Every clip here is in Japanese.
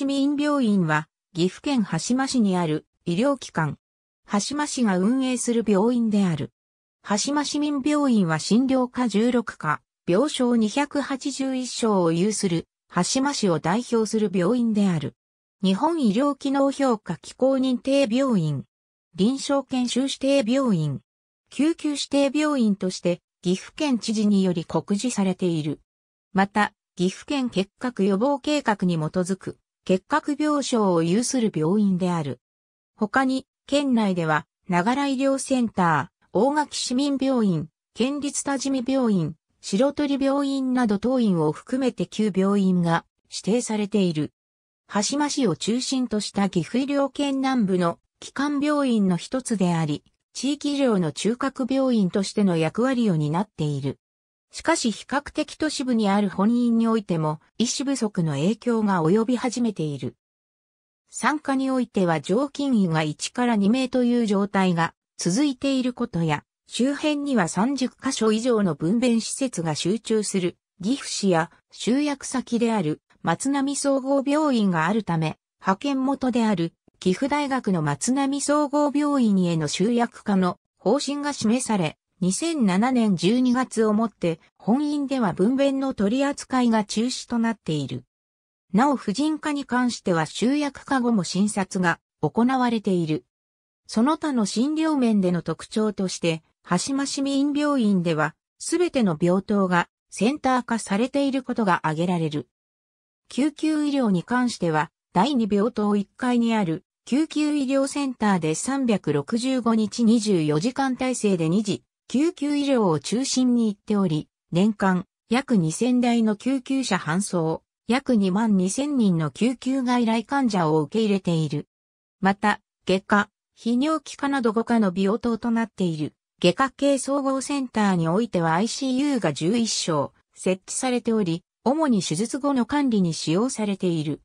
市民病院は、岐阜県羽島市にある医療機関。羽島市が運営する病院である。羽島市民病院は診療科16科、病床281床を有する、羽島市を代表する病院である。日本医療機能評価機構認定病院。臨床研修指定病院。救急指定病院として、岐阜県知事により告示されている。また、岐阜県結核予防計画に基づく結核病床を有する病院である。他に、県内では、ながら医療センター、大垣市民病院、県立多治見病院、白鳥病院など当院を含めて9病院が指定されている。羽島市を中心とした岐阜医療圏南部の基幹病院の一つであり、地域医療の中核病院としての役割を担っている。しかし比較的都市部にある本院においても医師不足の影響が及び始めている。参加においては常勤医が1から2名という状態が続いていることや、周辺には30カ所以上の分娩施設が集中する岐阜市や集約先である松並総合病院があるため、派遣元である岐阜大学の松並総合病院への集約化の方針が示され、2007年12月をもって本院では分娩の取り扱いが中止となっている。なお婦人科に関しては集約化後も診察が行われている。その他の診療面での特徴として、橋間市民病院では、すべての病棟がセンター化されていることが挙げられる。救急医療に関しては、第2病棟1階にある救急医療センターで365日24時間体制で2時、救急医療を中心に行っており、年間約2000台の救急車搬送、約2万2000人の救急外来患者を受け入れている。また、外科、泌尿器科など5科の病棟となっている、外科系総合センターにおいては ICU が11床設置されており、主に手術後の管理に使用されている。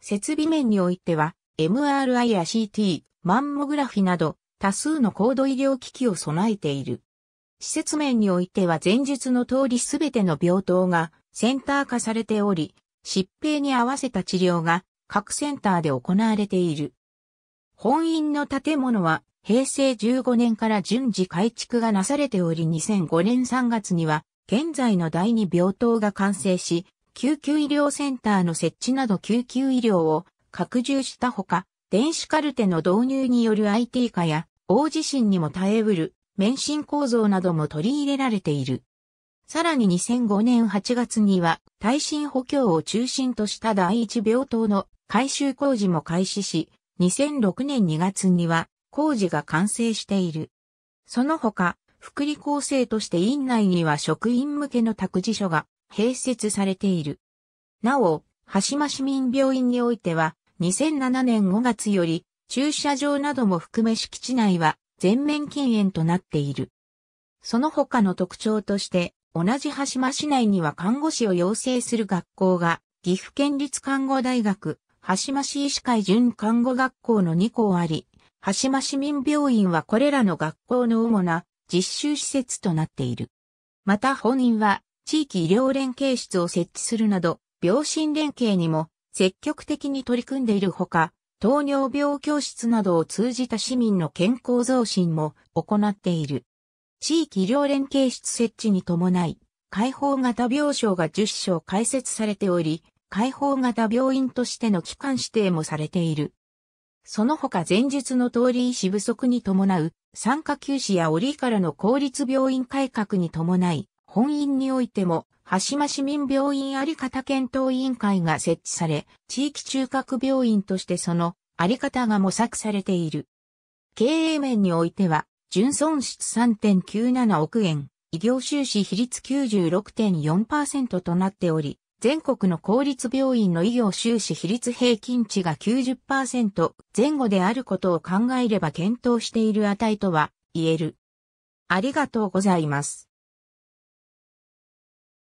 設備面においては、MRI や CT、マンモグラフィなど、多数の高度医療機器を備えている。施設面においては前述の通りすべての病棟がセンター化されており、疾病に合わせた治療が各センターで行われている。本院の建物は平成15年から順次改築がなされており2005年3月には現在の第2病棟が完成し、救急医療センターの設置など救急医療を拡充したほか、電子カルテの導入による IT 化や大地震にも耐えうる免震構造なども取り入れられている。さらに2005年8月には耐震補強を中心とした第一病棟の改修工事も開始し、2006年2月には工事が完成している。その他、福利厚生として院内には職員向けの託児所が併設されている。なお、橋間市民病院においては、2007年5月より駐車場なども含め敷地内は全面禁煙となっている。その他の特徴として、同じ羽島市内には看護師を養成する学校が、岐阜県立看護大学、羽島市医師会準看護学校の2校あり、羽島市民病院はこれらの学校の主な実習施設となっている。また本院は地域医療連携室を設置するなど、病診連携にも積極的に取り組んでいるほか、糖尿病教室などを通じた市民の健康増進も行っている。地域医療連携室設置に伴い、開放型病床が10床開設されており、開放型病院としての機関指定もされている。その他前述の通り医師不足に伴う、産科休止や折からの公立病院改革に伴い、本院においても橋間市民病院あり方検討委員会が設置され、地域中核病院としてそのあり方が模索されている。経営面においては、純損失3.97億円、医療収支比率96.4%となっており、全国の公立病院の医療収支比率平均値が90%前後であることを考えれば検討している値とは言える。ありがとうございます。